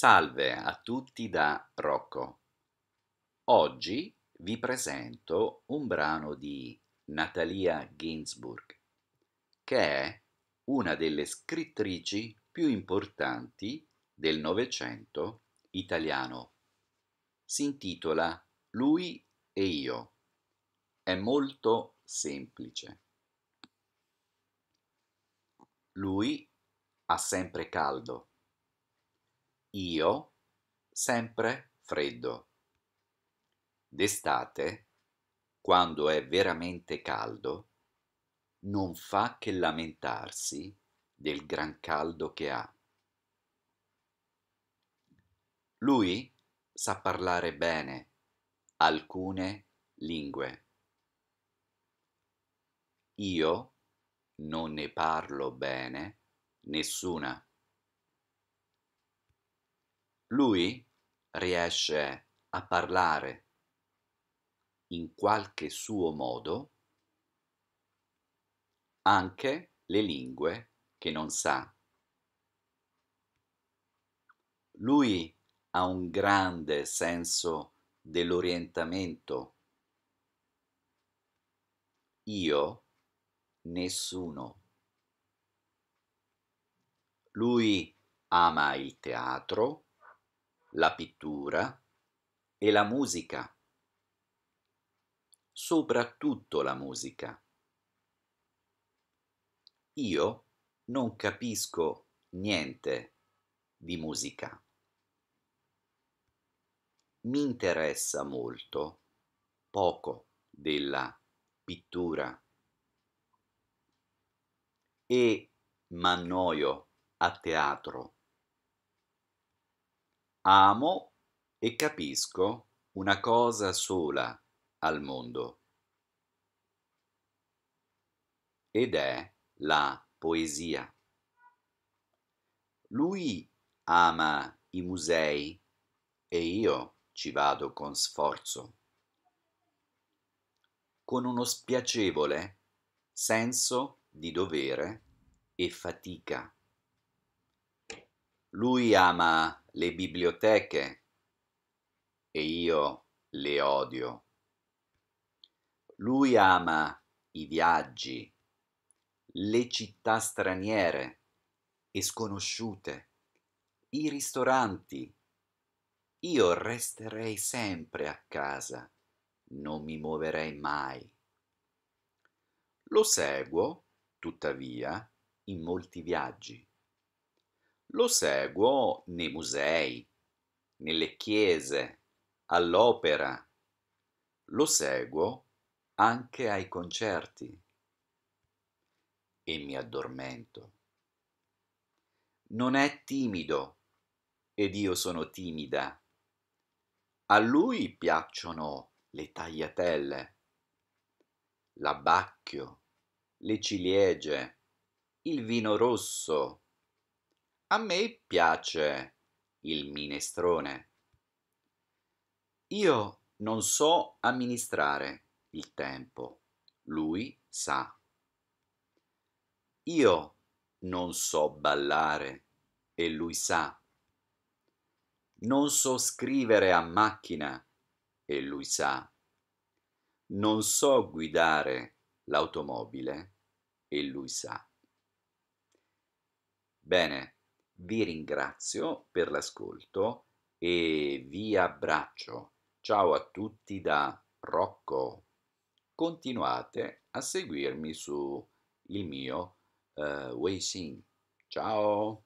Salve a tutti da Rocco. Oggi vi presento un brano di Natalia Ginsburg, che è una delle scrittrici più importanti del Novecento italiano. Si intitola Lui e io. È molto semplice. Lui ha sempre caldo io, sempre freddo. D'estate, quando è veramente caldo, non fa che lamentarsi del gran caldo che ha. Lui sa parlare bene alcune lingue. Io non ne parlo bene nessuna lui riesce a parlare in qualche suo modo anche le lingue che non sa. Lui ha un grande senso dell'orientamento. Io nessuno. Lui ama il teatro la pittura e la musica, soprattutto la musica. Io non capisco niente di musica. Mi interessa molto poco della pittura e mi annoio a teatro Amo e capisco una cosa sola al mondo ed è la poesia. Lui ama i musei e io ci vado con sforzo, con uno spiacevole senso di dovere e fatica. Lui ama le biblioteche e io le odio. Lui ama i viaggi, le città straniere e sconosciute, i ristoranti. Io resterei sempre a casa, non mi muoverei mai. Lo seguo, tuttavia, in molti viaggi. Lo seguo nei musei, nelle chiese, all'opera. Lo seguo anche ai concerti. E mi addormento. Non è timido ed io sono timida. A lui piacciono le tagliatelle, l'abbacchio, le ciliegie, il vino rosso, a me piace il minestrone. Io non so amministrare il tempo, lui sa. Io non so ballare e lui sa. Non so scrivere a macchina e lui sa. Non so guidare l'automobile e lui sa. Bene. Vi ringrazio per l'ascolto e vi abbraccio. Ciao a tutti da Rocco. Continuate a seguirmi su il mio uh, Weixin. Ciao!